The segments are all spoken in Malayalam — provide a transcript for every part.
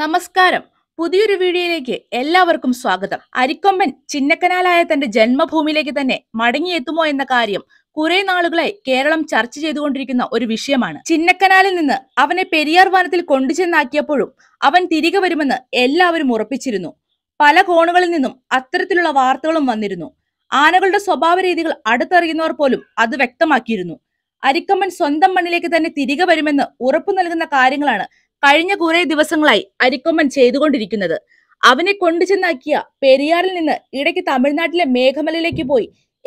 നമസ്കാരം പുതിയൊരു വീഡിയോയിലേക്ക് എല്ലാവർക്കും സ്വാഗതം അരിക്കൊമ്പൻ ചിന്നക്കനാലായ തന്റെ ജന്മഭൂമിയിലേക്ക് തന്നെ മടങ്ങിയെത്തുമോ എന്ന കാര്യം കുറെ നാളുകളായി കേരളം ചർച്ച ചെയ്തുകൊണ്ടിരിക്കുന്ന ഒരു വിഷയമാണ് ചിന്നക്കനാലിൽ നിന്ന് അവനെ പെരിയാർ വനത്തിൽ കൊണ്ടുചെന്നാക്കിയപ്പോഴും അവൻ തിരികെ വരുമെന്ന് എല്ലാവരും ഉറപ്പിച്ചിരുന്നു പല കോണുകളിൽ നിന്നും അത്തരത്തിലുള്ള വാർത്തകളും വന്നിരുന്നു ആനകളുടെ സ്വഭാവ രീതികൾ അടുത്തറിയുന്നവർ പോലും അത് വ്യക്തമാക്കിയിരുന്നു അരിക്കമ്മൻ സ്വന്തം മണ്ണിലേക്ക് തന്നെ തിരികെ വരുമെന്ന് ഉറപ്പു നൽകുന്ന കാര്യങ്ങളാണ് കഴിഞ്ഞ കുറെ ദിവസങ്ങളായി അരിക്കൊമ്പൻ ചെയ്തുകൊണ്ടിരിക്കുന്നത് അവനെ കൊണ്ടുചെന്നാക്കിയ പെരിയാറിൽ നിന്ന് ഇടയ്ക്ക് തമിഴ്നാട്ടിലെ മേഘമലയിലേക്ക് പോയി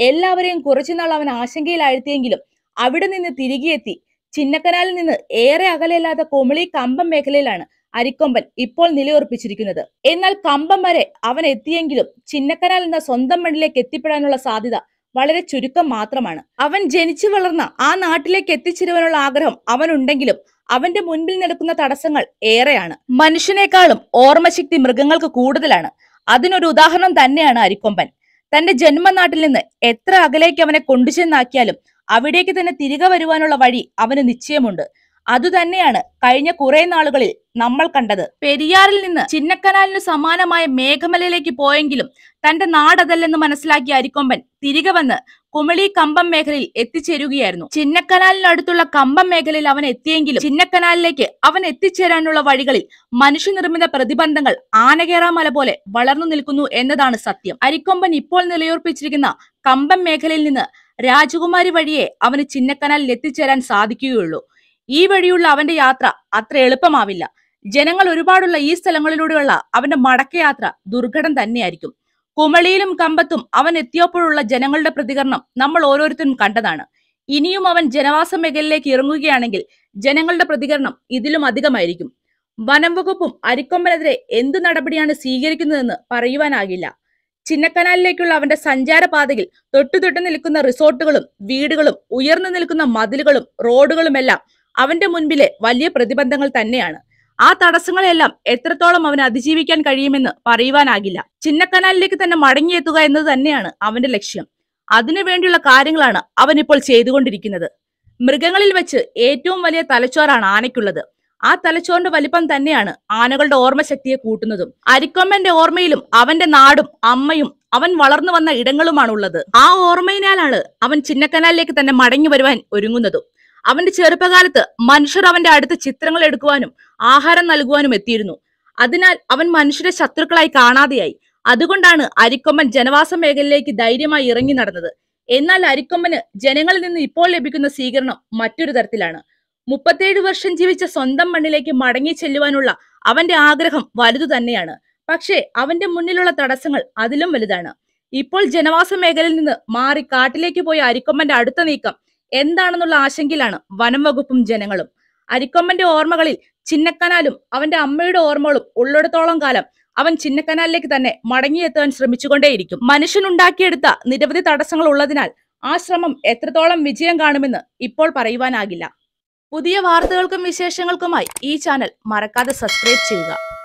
എല്ലാവരെയും കുറച്ചുനാൾ അവൻ ആശങ്കയിലാഴ്ത്തിയെങ്കിലും അവിടെ നിന്ന് തിരികെ എത്തി ചിന്നക്കനാലിൽ നിന്ന് ഏറെ അകലെയല്ലാത്ത കുമിളി കമ്പം മേഖലയിലാണ് അരിക്കൊമ്പൻ ഇപ്പോൾ നിലയുറപ്പിച്ചിരിക്കുന്നത് എന്നാൽ കമ്പം വരെ അവൻ എത്തിയെങ്കിലും ചിന്നക്കനാൽ എന്ന സ്വന്തം മണ്ണിലേക്ക് എത്തിപ്പെടാനുള്ള സാധ്യത വളരെ ചുരുക്കം മാത്രമാണ് അവൻ ജനിച്ചു വളർന്ന ആ നാട്ടിലേക്ക് എത്തിച്ചേരുവാനുള്ള ആഗ്രഹം അവനുണ്ടെങ്കിലും അവന്റെ മുൻപിൽ നടക്കുന്ന തടസ്സങ്ങൾ ഏറെയാണ് മനുഷ്യനേക്കാളും ഓർമ്മശക്തി മൃഗങ്ങൾക്ക് കൂടുതലാണ് അതിനൊരു ഉദാഹരണം തന്നെയാണ് അരിക്കൊമ്പൻ തന്റെ ജന്മനാട്ടിൽ നിന്ന് എത്ര അകലേക്ക് അവനെ കൊണ്ടുചെന്നാക്കിയാലും അവിടേക്ക് തന്നെ തിരികെ വരുവാനുള്ള വഴി അവന് നിശ്ചയമുണ്ട് അതുതന്നെയാണ് കഴിഞ്ഞ കുറെ നാളുകളിൽ നമ്മൾ കണ്ടത് പെരിയാറിൽ നിന്ന് ചിന്നക്കനാലിന് സമാനമായ മേഘമലയിലേക്ക് പോയെങ്കിലും തന്റെ നാടതല്ലെന്ന് മനസ്സിലാക്കിയ അരിക്കൊമ്പൻ തിരികെ വന്ന് കുമളി കമ്പം മേഖലയിൽ എത്തിച്ചേരുകയായിരുന്നു ചിന്നക്കനാലിനടുത്തുള്ള കമ്പം മേഖലയിൽ അവൻ എത്തിയെങ്കിലും ചിന്നക്കനാലിലേക്ക് അവൻ എത്തിച്ചേരാനുള്ള വഴികളിൽ മനുഷ്യനിർമ്മിത പ്രതിബന്ധങ്ങൾ ആനകേറാമല പോലെ വളർന്നു നിൽക്കുന്നു എന്നതാണ് സത്യം അരിക്കൊമ്പൻ ഇപ്പോൾ നിലയുറപ്പിച്ചിരിക്കുന്ന കമ്പം മേഖലയിൽ നിന്ന് രാജകുമാരി വഴിയെ അവന് ചിന്നക്കനാലിൽ എത്തിച്ചേരാൻ സാധിക്കുകയുള്ളൂ ഈ വഴിയുള്ള അവന്റെ യാത്ര അത്ര എളുപ്പമാവില്ല ജനങ്ങൾ ഒരുപാടുള്ള ഈ സ്ഥലങ്ങളിലൂടെയുള്ള അവന്റെ മടക്കയാത്ര ദുർഘടം തന്നെയായിരിക്കും കുമളിയിലും കമ്പത്തും അവൻ എത്തിയപ്പോഴുള്ള ജനങ്ങളുടെ പ്രതികരണം നമ്മൾ ഓരോരുത്തരും കണ്ടതാണ് ഇനിയും അവൻ ജനവാസ മേഖലയിലേക്ക് ഇറങ്ങുകയാണെങ്കിൽ ജനങ്ങളുടെ പ്രതികരണം ഇതിലും അധികമായിരിക്കും വനം വകുപ്പും അരിക്കൊമ്പനെതിരെ എന്ത് നടപടിയാണ് സ്വീകരിക്കുന്നതെന്ന് പറയുവാനാകില്ല ചിന്നക്കനാലിലേക്കുള്ള അവന്റെ സഞ്ചാരപാതയിൽ തൊട്ടുതൊട്ട് നിൽക്കുന്ന റിസോർട്ടുകളും വീടുകളും ഉയർന്നു നിൽക്കുന്ന മതിലുകളും റോഡുകളുമെല്ലാം അവന്റെ മുൻപിലെ വലിയ പ്രതിബന്ധങ്ങൾ തന്നെയാണ് ആ തടസ്സങ്ങളെല്ലാം എത്രത്തോളം അവന് അതിജീവിക്കാൻ കഴിയുമെന്ന് പറയുവാനാകില്ല ചിന്നക്കനാലിലേക്ക് തന്നെ മടങ്ങിയെത്തുക എന്നത് തന്നെയാണ് അവന്റെ ലക്ഷ്യം അതിനുവേണ്ടിയുള്ള കാര്യങ്ങളാണ് അവൻ ഇപ്പോൾ ചെയ്തുകൊണ്ടിരിക്കുന്നത് മൃഗങ്ങളിൽ വെച്ച് ഏറ്റവും വലിയ തലച്ചോറാണ് ആനയ്ക്കുള്ളത് ആ തലച്ചോറിന്റെ വലിപ്പം തന്നെയാണ് ആനകളുടെ ഓർമ്മശക്തിയെ കൂട്ടുന്നതും അരിക്കൊമ്മന്റെ ഓർമ്മയിലും അവന്റെ നാടും അമ്മയും അവൻ വളർന്നു വന്ന ഇടങ്ങളുമാണ് ഉള്ളത് ആ ഓർമ്മയിനാലാണ് അവൻ ചിന്നക്കനാലിലേക്ക് തന്നെ മടങ്ങി വരുവാൻ ഒരുങ്ങുന്നതും അവന്റെ ചെറുപ്പകാലത്ത് മനുഷ്യർ അവന്റെ അടുത്ത് ചിത്രങ്ങൾ എടുക്കുവാനും ആഹാരം നൽകുവാനും എത്തിയിരുന്നു അതിനാൽ അവൻ മനുഷ്യരെ ശത്രുക്കളായി കാണാതെയായി അതുകൊണ്ടാണ് അരിക്കൊമ്പൻ ജനവാസ മേഖലയിലേക്ക് ധൈര്യമായി ഇറങ്ങി നടന്നത് എന്നാൽ അരിക്കൊമ്പന് ജനങ്ങളിൽ നിന്ന് ഇപ്പോൾ ലഭിക്കുന്ന സ്വീകരണം മറ്റൊരു തരത്തിലാണ് മുപ്പത്തേഴ് വർഷം ജീവിച്ച സ്വന്തം മണ്ണിലേക്ക് മടങ്ങി ചെല്ലുവാനുള്ള അവന്റെ ആഗ്രഹം വലുതു തന്നെയാണ് പക്ഷേ അവന്റെ മുന്നിലുള്ള തടസ്സങ്ങൾ അതിലും വലുതാണ് ഇപ്പോൾ ജനവാസ മേഖലയിൽ നിന്ന് മാറി കാട്ടിലേക്ക് പോയ അരിക്കൊമ്പന്റെ അടുത്ത നീക്കം എന്താണെന്നുള്ള ആശങ്കയിലാണ് വനം വകുപ്പും ജനങ്ങളും അരിക്കൊമ്പന്റെ ഓർമ്മകളിൽ ചിന്നക്കനാലും അവന്റെ അമ്മയുടെ ഓർമ്മകളും ഉള്ളിടത്തോളം കാലം അവൻ ചിന്നക്കനാലിലേക്ക് തന്നെ മടങ്ങിയെത്താൻ ശ്രമിച്ചുകൊണ്ടേയിരിക്കും മനുഷ്യനുണ്ടാക്കിയെടുത്ത നിരവധി തടസ്സങ്ങൾ ഉള്ളതിനാൽ ആ ശ്രമം എത്രത്തോളം വിജയം കാണുമെന്ന് ഇപ്പോൾ പറയുവാനാകില്ല പുതിയ വാർത്തകൾക്കും വിശേഷങ്ങൾക്കുമായി ഈ ചാനൽ മറക്കാതെ സബ്സ്ക്രൈബ് ചെയ്യുക